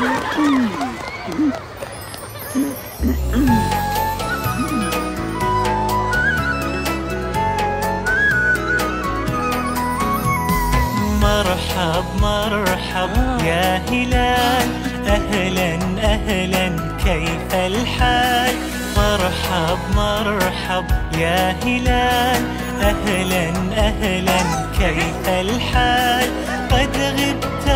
مرحب مرحب يا هلال أهلا أهلا كيف الحال مرحب مرحب يا هلال أهلا أهلا كيف الحال قد غبت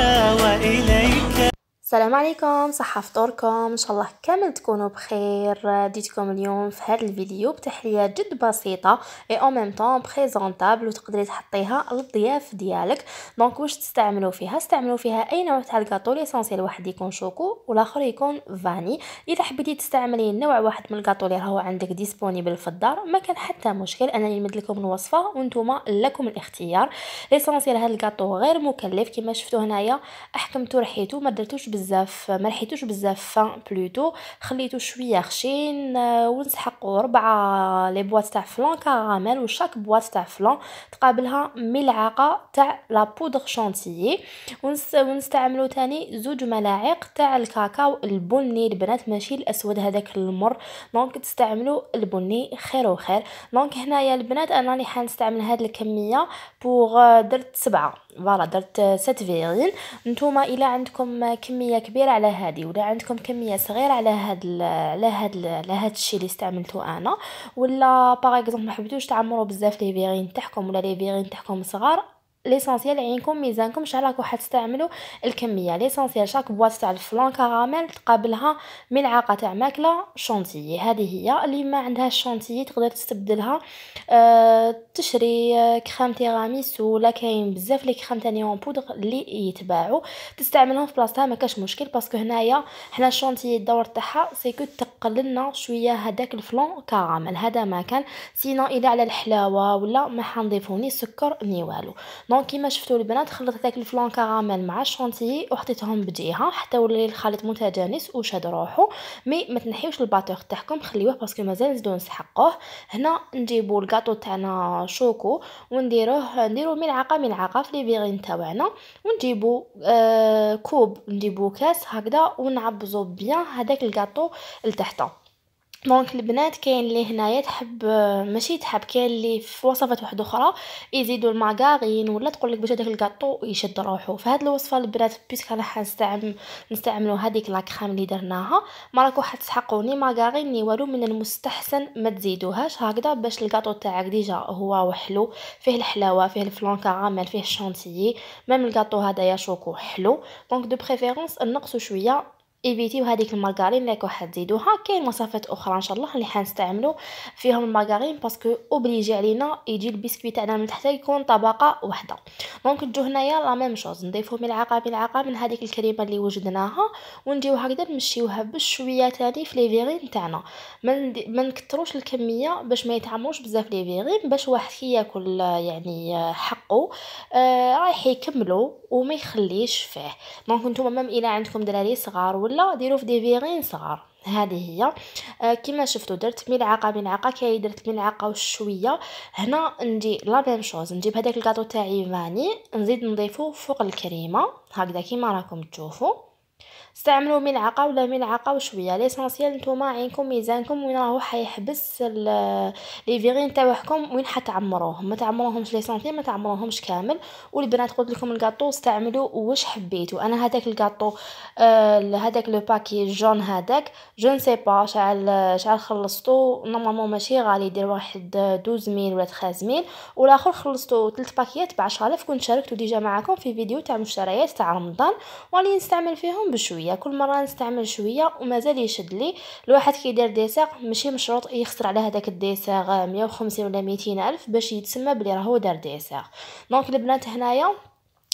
وإليك السلام عليكم صحة فطوركم ان شاء الله كامل تكونوا بخير ديتكم اليوم في هذا الفيديو بتحليه جد بسيطه اي او ميم طون بريزونطابل وتقدري تحطيها للضياف ديالك دونك واش تستعملوا فيها استعملوا فيها اي نوع تاع الكاطو ليسونسييل واحد يكون شوكو والاخر يكون فاني اذا حبيتي تستعملي نوع واحد من الكاطو اللي راهو عندك ديسبونيبل في الدار ما كان حتى مشكل انني نمد لكم الوصفه وانتم لكم الاختيار ليسونسييل هذا الكاطو غير مكلف كما شفتوا هنايا احكمتو رحيتو ما درتوش بزاف بزاف ما لحيتوش بزاف فان بلوتو خليته شويه خشين آه، ونسحقوا ربعه لي بواط تاع فلان كراميل وشاك بواط تاع فلان تقابلها ملعقه تاع لا بودغ شانتيي ونستعملوا تاني زوج ملاعق تاع الكاكاو البني البنات ماشي الاسود هذاك المر دونك تستعملوا البني خير وخير دونك هنايا البنات انا راني حنستعمل هاد الكميه بوغ آه، درت سبعه فوالا درت 7 آه، فيغين نتوما الا عندكم كميه كميه كبيره على هذه ولا عندكم كميه صغيره على هاد على هاد على هاد الشيء اللي استعملتو انا ولا باغ اكزومبل ما حبيتوش تعمروا بزاف لي فيغين تاعكم ولا لي فيغين تاعكم صغار ليسونسيال عينكم ميزانكم شحال راكو حتستعملوا الكميه ليسونسيال شاك بواط تاع الفلان كراميل تقابلها ملعقه تاع ماكله شونتيي هذه هي اللي ما عندها شونتيي تقدر تستبدلها أه تشري كريم تيراميسو ولا كاين بزاف لي كريم تاني اون بودغ اللي يتباعوا تستعملهم في بلاصتها ما كاش مشكل باسكو هنايا حنا الشونتيي الدور تاعها سيكو تقللنا شويه هذاك الفلان كراميل هذا ما كان سينو الى على الحلاوه ولا ما حنضيفوني سكر ني والو دونك كيما شفتوا البنات خلطت داك الفلون كراميل مع الشونتيي وحطيتهم بديها حتى ولا الخليط متجانس وشاد روحو مي ما تنحيوش الباتور تاعكم خليوه باسكو مازال نزيدو نسحقوه هنا نجيبو الكاطو تاعنا شوكو ونديروه نديرو ملعقه ملعقه في ليفيرين تاعنا ونجيبو آه كوب نجيبو كاس هكذا ونعبزو بيان هذاك الكاطو لتحته دونك البنات كاين اللي هنايا تحب ماشي تحب كاين اللي في وصفات واحده اخرى يزيدوا المارغارين ولا تقول لك باش هذاك الكاطو يشد روحه فهاد الوصفه البنات بيسك انا حنستعمل نستعملوا هذيك لا كريم اللي درناها ما راكو حتسحقوني مارغارين ني والو من المستحسن ما تزيدوهاش هكذا باش الكاطو تاعك ديجا هو وحلو فيه الحلاوه فيه الفلون كراميل فيه الشانتيي ميم الكاطو هذايا شوكو حلو دونك دو بريفيرونس نقصوا شويه ايفيتي وهذيك المارغرين اللي راكو تزيدوها كاين وصفات اخرى ان شاء الله اللي حنستعملو فيهم المارغرين باسكو اوبليجي علينا يجي البسكويت تاعنا من تحت يكون طبقه واحده دونك نجو هنايا لا ميم شوز نضيفو ملعقه ملعقه من هذيك الكريمه اللي وجدناها ونجيو هكذا نمشيوها بشويه تاني في لي فيغين تاعنا ما نكثروش الكميه باش ما يتعمروش بزاف لي فيغين باش واحد ياكل يعني حقه آه رايح يكملو وما يخليش فيه دونك نتوما ميم الى عندكم دراري صغار ولا ولا ديرو في دي فيغين صغار هذه هي آه كما شفتوا درت ملعقه ملعقه كي درت ملعقه وشويه هنا ندير لا ميم شوز نجيب هذاك الكاطو تاعي فاني نزيد نضيفه فوق الكريمه هكذا كما راكم تشوفوا استعملوا ملعقه ولا ملعقه وشويه ليسونسيال نتوما عينكم ميزانكم وين راهو حيحبس لي فيغين تاعكم وين حتعمروه ما تعمروهمش لي سنتيم ما تعمروهمش كامل والبنات قلت لكم الكاطو استعملوا واش حبيتو انا هذاك الكاطو آه، هذاك لو باكي جون هذاك جو نسي با شعل شعل خلصتو نورمالمون ماشي غالي يدير واحد 12000 ولا 13000 والاخر خلصتو ثلاث باكيات ب 10000 كنت شاركتو ديجا معاكم في فيديو تاع مشتريات تاع رمضان وراني نستعمل فيهم بشويه شويه كل مره نستعمل شويه ومازال يشد لي الواحد كيدير ديساغ ماشي مشروط يخسر على هذاك الديساغ 150 ولا 200 الف باش يتسمى بلي راهو دار ديساغ دونك البنات هنايا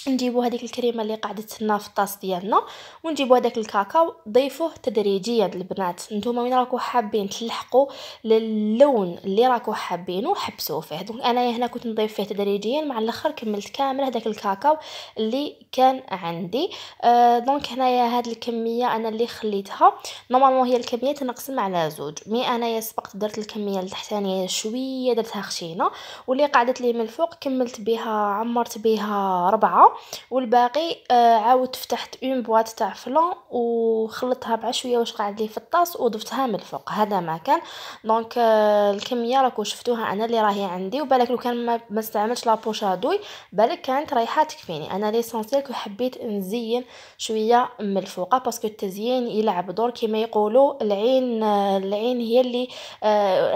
نجيبو هذيك الكريمه اللي قعدت لنا في الطاس ديالنا ونجيبو هذاك الكاكاو ضيفوه تدريجيا البنات نتوما وين راكو حابين تلحقوا للون اللي راكو حابينه حبسوه فيه دونك انايا هنا كنت نضيف فيه تدريجيا مع الاخر كملت كامل هذاك الكاكاو اللي كان عندي آه دونك هنايا هاد الكميه انا اللي خليتها نورمالمون هي الكميه تنقسم على زوج مي انايا سبقت درت الكميه التحتانيه شويه درتها خشينه واللي قعدت لي من الفوق كملت بها عمرت بها ربعه والباقي آه، عاودت فتحت اون بواط تاع فلون وخلطتها مع شويه واش قاعد لي في الطاس وضفتها من الفوق هذا ما كان دونك آه، الكميه راكو شفتوها انا اللي راهي عندي وبالك لو كان ما, استعملتش لابوشا دوي بالك كانت رايحه تكفيني انا ليسونسيال كو حبيت نزين شويه من الفوق باسكو التزيين يلعب دور كيما يقولوا العين آه، العين هي اللي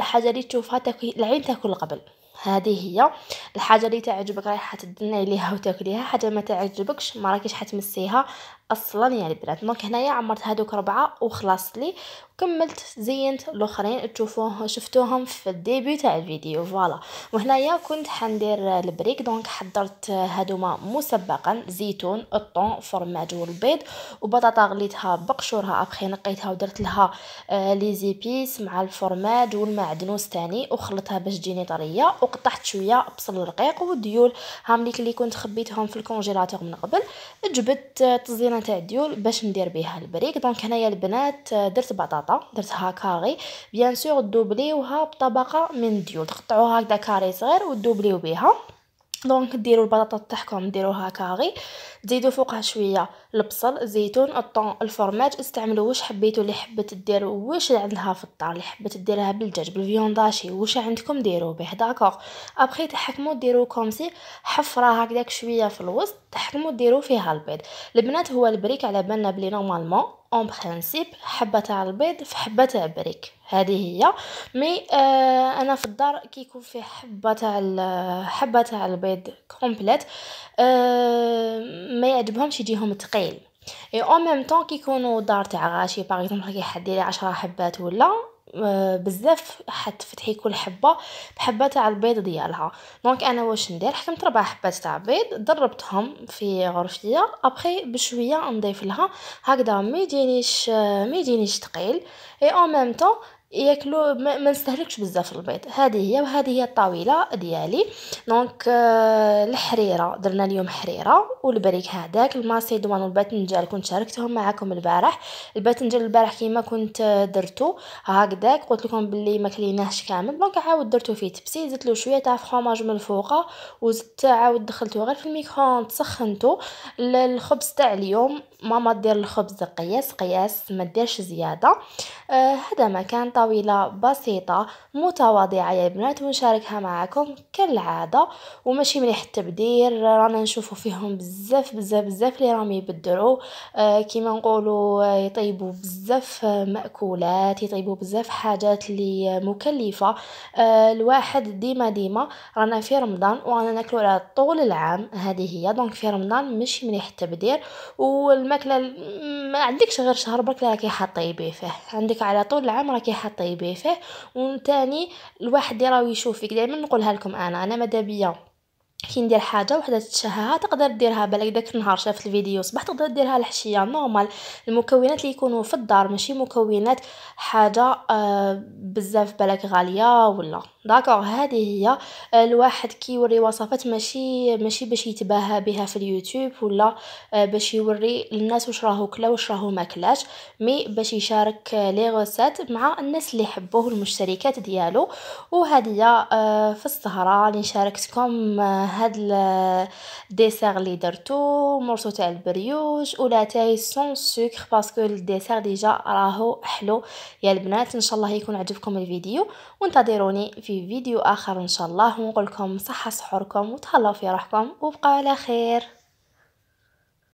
حاجه اللي تشوفها تاكل العين تاكل قبل هذه هي الحاجه اللي تعجبك رايحه حتدنى عليها وتاكليها حاجه ما تعجبكش ما راكيش حتمسيها اصلا يا يعني البنات دونك هنايا عمرت هادوك ربعه وخلاص لي وكملت زينت الاخرين تشوفوه شفتوهم في الديبي تاع الفيديو فوالا وهنايا كنت حندير البريك دونك حضرت هادوما مسبقا زيتون الطون فرماج والبيض وبطاطا غليتها بقشورها ابخي نقيتها ودرت لها آه، لي زيبيس مع الفرماج والمعدنوس تاني وخلطها باش تجيني طريه وقطعت شويه بصل رقيق وديول هامليك اللي كنت خبيتهم في الكونجيلاتور من قبل جبت تزينه الطريقه تاع الديول باش ندير بها البريك دونك هنايا البنات آه، درت بطاطا درتها كاري بيان سور دوبليوها بطبقه من الديول تقطعوها هكذا كاري صغير ودوبليو بها دونك ديروا البطاطا تاعكم ديروها كاغي تزيدوا فوقها شويه البصل الزيتون الطون الفرماج استعملوا واش حبيتوا اللي حبت ديروا واش عندها في الدار اللي حبت ديرها بالدجاج بالفيونداشي واش عندكم ديروا به داكوغ ابخي تحكموا ديروا كومسي حفره هكذاك شويه في الوسط تحكموا ديروا فيها البيض البنات هو البريك على بالنا بلي نورمالمون اون برينسيپ حبه تاع البيض في حبه تاع بريك هذه هي مي آه انا في الدار كيكون فيه في حبه تاع حبه تاع البيض كومبليت آه ما يعجبهمش يجيهم ثقيل اي اون ميم طون كيكونوا دار تاع غاشي باغ اكزومبل كي حد يدير 10 حبات ولا آه، بزاف تفتحي كل حبه بحبه تاع البيض ديالها دونك انا واش ندير حكمت ربع حبات تاع بيض ضربتهم في غرفتي ابخي بشويه نضيف لها هكذا ما يدينيش آه، ما يدينيش ثقيل اي اون ميم طون ياكلو ما, ما نستهلكش بزاف البيض هذه هي وهذه هي الطاوله ديالي دونك آه، الحريره درنا اليوم حريره والبريك هذاك الماسيدوان والباذنجان كنت شاركتهم معكم البارح الباذنجان البارح كيما كنت درتو هكذاك قلت لكم باللي ما كليناهش كامل دونك عاود درتو فيه تبسي زدت له شويه تاع فرماج من الفوق وزدت عاود دخلته غير في الميكروون سخنته الخبز تاع اليوم ماما دير الخبز قياس قياس ما ديرش زياده آه، هذا آه مكان طاوله بسيطه متواضعه يا بنات ونشاركها معكم كالعاده وماشي مليح التبدير رانا نشوفوا فيهم بزاف بزاف بزاف اللي راهم يبدروا آه كيما نقولوا آه، يطيبوا بزاف آه، ماكولات يطيبوا بزاف حاجات اللي مكلفه آه الواحد ديما ديما رانا في رمضان وانا ناكلوا طول العام هذه هي دونك في رمضان ماشي مليح التبدير والما الماكله ما عندكش غير شهر برك راكي حطيبي فيه عندك على طول العام راكي حطيبي فيه وثاني الواحد راه يشوف فيك دائما نقولها لكم انا انا مادابيا كي ندير حاجه وحده تتشهاها تقدر ديرها بالك داك النهار شافت الفيديو صباح تقدر ديرها الحشيه نورمال المكونات اللي يكونوا في الدار ماشي مكونات حاجه آه بزاف بالك غاليه ولا داكوغ هذه هي آه، الواحد كيوري وصفات ماشي ماشي باش يتباهى بها في اليوتيوب ولا آه باش يوري للناس واش راهو كلا واش راهو ما كلاش مي باش يشارك آه، لي غوسات مع الناس اللي يحبوه المشتركات ديالو وهذه آه في السهره اللي شاركتكم آه هاد الديسير اللي درتو مورسو تاع البريوش ولا تاي سون سكر باسكو الديسير ديجا راهو حلو يا البنات ان شاء الله يكون عجبكم الفيديو وانتظروني في فيديو اخر ان شاء الله ونقول لكم صحه سحوركم وتهلاو في روحكم وبقاو على خير